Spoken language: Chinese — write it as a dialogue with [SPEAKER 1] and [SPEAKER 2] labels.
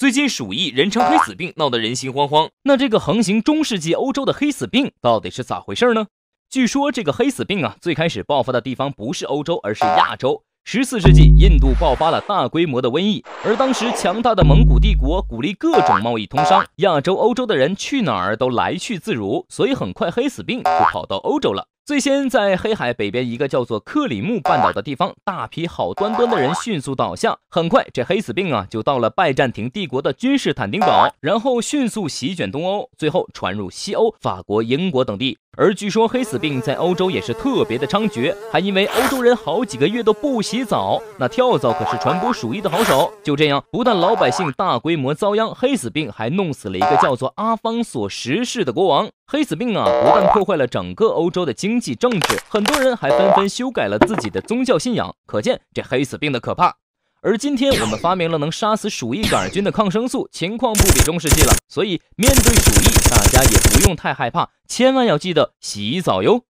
[SPEAKER 1] 最近鼠疫人称黑死病，闹得人心惶惶。那这个横行中世纪欧洲的黑死病到底是咋回事呢？据说这个黑死病啊，最开始爆发的地方不是欧洲，而是亚洲。十四世纪，印度爆发了大规模的瘟疫，而当时强大的蒙古帝国鼓励各种贸易通商，亚洲、欧洲的人去哪儿都来去自如，所以很快黑死病就跑到欧洲了。最先在黑海北边一个叫做克里木半岛的地方，大批好端端的人迅速倒下。很快，这黑死病啊就到了拜占庭帝国的君士坦丁堡，然后迅速席卷东欧，最后传入西欧、法国、英国等地。而据说黑死病在欧洲也是特别的猖獗，还因为欧洲人好几个月都不洗澡，那跳蚤可是传播鼠疫的好手。就这样，不但老百姓大规模遭殃，黑死病还弄死了一个叫做阿方索十世的国王。黑死病啊，不但破坏了整个欧洲的经济政治，很多人还纷纷修改了自己的宗教信仰，可见这黑死病的可怕。而今天我们发明了能杀死鼠疫杆菌的抗生素，情况不比中世纪了，所以面对鼠疫，大家也不用太害怕，千万要记得洗澡哟。